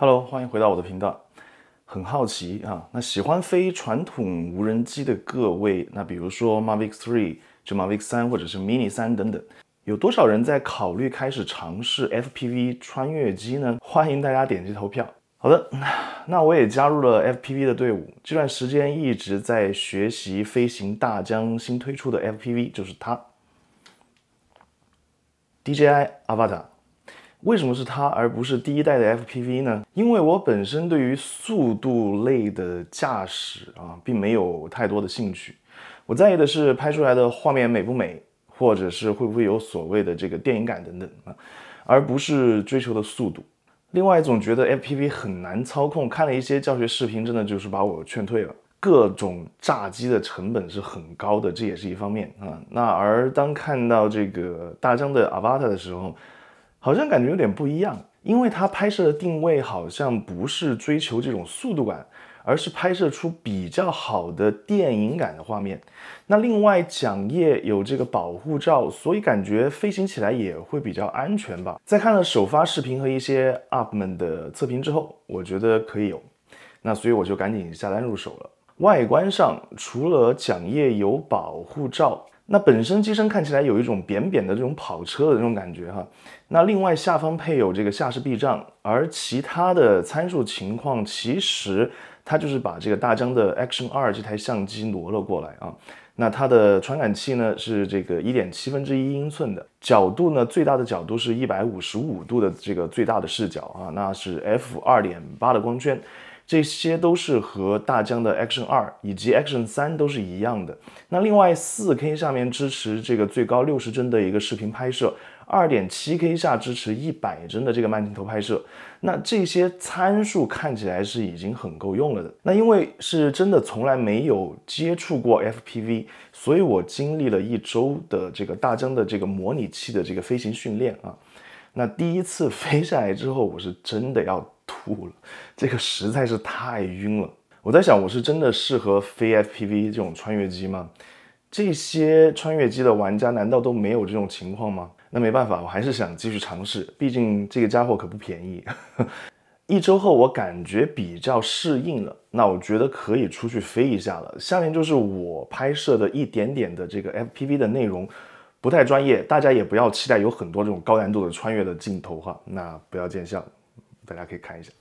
Hello，欢迎回到我的频道。很好奇啊，那喜欢非传统无人机的各位，那比如说 Mavic Three，就 Mavic 三或者是 Mini 三等等，有多少人在考虑开始尝试 FPV 穿越机呢？欢迎大家点击投票。好的，那我也加入了 FPV 的队伍，这段时间一直在学习飞行大疆新推出的 FPV，就是它，DJI Avata。为什么是它而不是第一代的 FPV 呢？因为我本身对于速度类的驾驶啊，并没有太多的兴趣。我在意的是拍出来的画面美不美，或者是会不会有所谓的这个电影感等等啊，而不是追求的速度。另外一种觉得 FPV 很难操控，看了一些教学视频，真的就是把我劝退了。各种炸机的成本是很高的，这也是一方面啊。那而当看到这个大疆的 a v a t a 的时候，好像感觉有点不一样，因为它拍摄的定位好像不是追求这种速度感，而是拍摄出比较好的电影感的画面。那另外桨叶有这个保护罩，所以感觉飞行起来也会比较安全吧。在看了首发视频和一些 UP 们的测评之后，我觉得可以有，那所以我就赶紧下单入手了。外观上除了桨叶有保护罩。那本身机身看起来有一种扁扁的这种跑车的这种感觉哈，那另外下方配有这个下视避障，而其他的参数情况其实它就是把这个大疆的 Action 二这台相机挪了过来啊，那它的传感器呢是这个一点七分之一英寸的，角度呢最大的角度是一百五十五度的这个最大的视角啊，那是 f 二点八的光圈。这些都是和大疆的 Action 二以及 Action 三都是一样的。那另外 4K 下面支持这个最高六十帧的一个视频拍摄，2.7K 下支持一百帧的这个慢镜头拍摄。那这些参数看起来是已经很够用了的。那因为是真的从来没有接触过 FPV，所以我经历了一周的这个大疆的这个模拟器的这个飞行训练啊。那第一次飞下来之后，我是真的要吐了，这个实在是太晕了。我在想，我是真的适合飞 FPV 这种穿越机吗？这些穿越机的玩家难道都没有这种情况吗？那没办法，我还是想继续尝试，毕竟这个家伙可不便宜。一周后，我感觉比较适应了，那我觉得可以出去飞一下了。下面就是我拍摄的一点点的这个 FPV 的内容。不太专业，大家也不要期待有很多这种高难度的穿越的镜头哈，那不要见笑，大家可以看一下。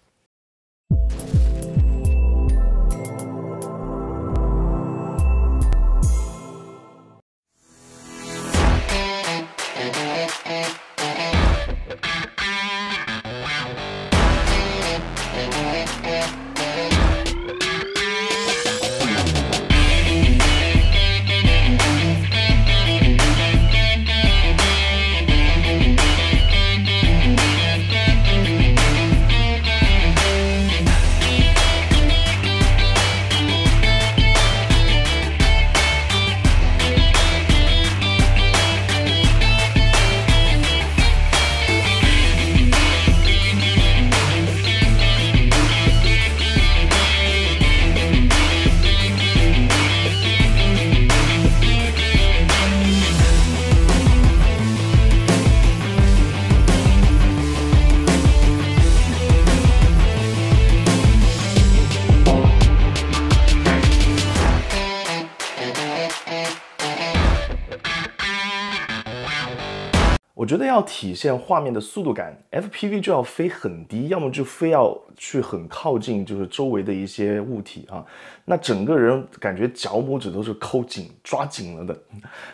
我觉得要体现画面的速度感，FPV 就要飞很低，要么就非要去很靠近，就是周围的一些物体啊。那整个人感觉脚拇指都是抠紧、抓紧了的。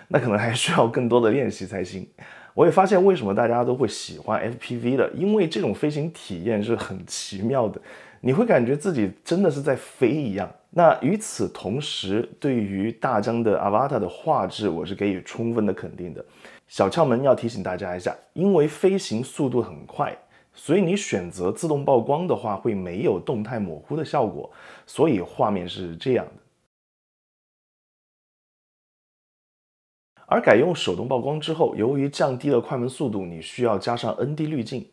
那可能还需要更多的练习才行。我也发现，为什么大家都会喜欢 FPV 的，因为这种飞行体验是很奇妙的。你会感觉自己真的是在飞一样。那与此同时，对于大疆的 a v a t a 的画质，我是给予充分的肯定的。小窍门要提醒大家一下，因为飞行速度很快，所以你选择自动曝光的话，会没有动态模糊的效果，所以画面是这样的。而改用手动曝光之后，由于降低了快门速度，你需要加上 ND 滤镜。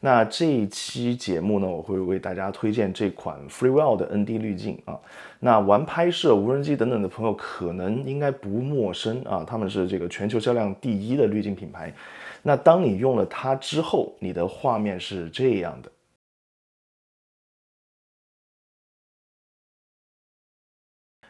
那这一期节目呢，我会为大家推荐这款 FreeWell 的 ND 滤镜啊。那玩拍摄无人机等等的朋友可能应该不陌生啊，他们是这个全球销量第一的滤镜品牌。那当你用了它之后，你的画面是这样的，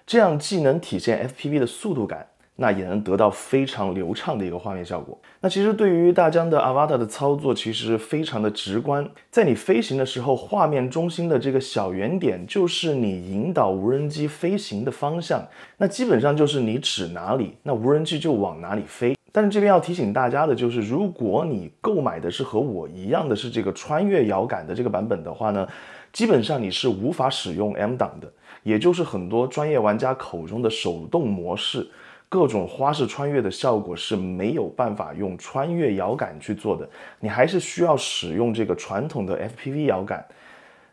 这样既能体现 FPV 的速度感。那也能得到非常流畅的一个画面效果。那其实对于大疆的 a v a t a 的操作其实非常的直观，在你飞行的时候，画面中心的这个小圆点就是你引导无人机飞行的方向。那基本上就是你指哪里，那无人机就往哪里飞。但是这边要提醒大家的就是，如果你购买的是和我一样的是这个穿越遥感的这个版本的话呢，基本上你是无法使用 M 档的，也就是很多专业玩家口中的手动模式。各种花式穿越的效果是没有办法用穿越遥感去做的，你还是需要使用这个传统的 FPV 遥感。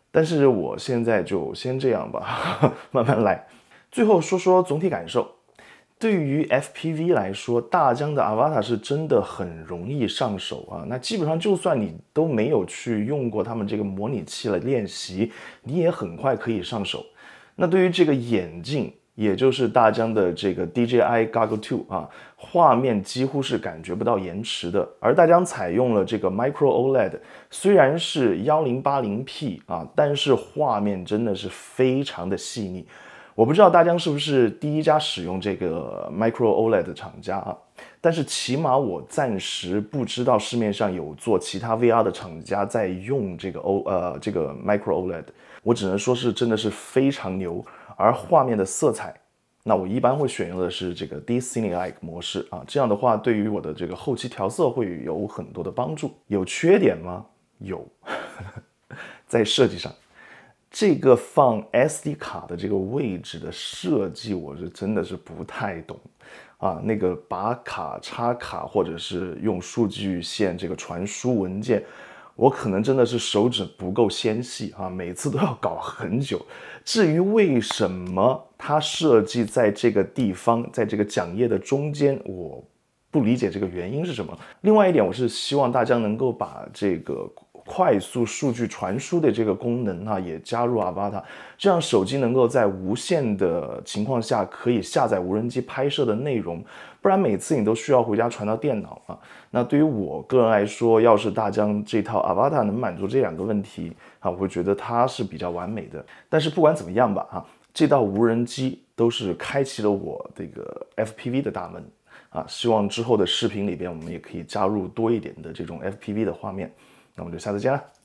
但是我现在就先这样吧，慢慢来。最后说说总体感受，对于 FPV 来说，大疆的 a v a t a 是真的很容易上手啊。那基本上就算你都没有去用过他们这个模拟器来练习，你也很快可以上手。那对于这个眼镜。也就是大疆的这个 DJI Goggle Two 啊，画面几乎是感觉不到延迟的。而大疆采用了这个 Micro OLED，虽然是幺零八零 P 啊，但是画面真的是非常的细腻。我不知道大疆是不是第一家使用这个 Micro OLED 的厂家啊，但是起码我暂时不知道市面上有做其他 VR 的厂家在用这个 O 呃这个 Micro OLED，我只能说是真的是非常牛。而画面的色彩，那我一般会选用的是这个 D Cinelike 模式啊，这样的话对于我的这个后期调色会有很多的帮助。有缺点吗？有，在设计上，这个放 SD 卡的这个位置的设计，我是真的是不太懂啊。那个拔卡、插卡，或者是用数据线这个传输文件。我可能真的是手指不够纤细啊，每次都要搞很久。至于为什么它设计在这个地方，在这个桨叶的中间，我不理解这个原因是什么。另外一点，我是希望大家能够把这个。快速数据传输的这个功能啊，也加入阿瓦塔，这样手机能够在无线的情况下可以下载无人机拍摄的内容，不然每次你都需要回家传到电脑啊。那对于我个人来说，要是大疆这套阿瓦塔能满足这两个问题啊，我会觉得它是比较完美的。但是不管怎么样吧，啊，这道无人机都是开启了我这个 FPV 的大门啊。希望之后的视频里边我们也可以加入多一点的这种 FPV 的画面。那么就下次见了。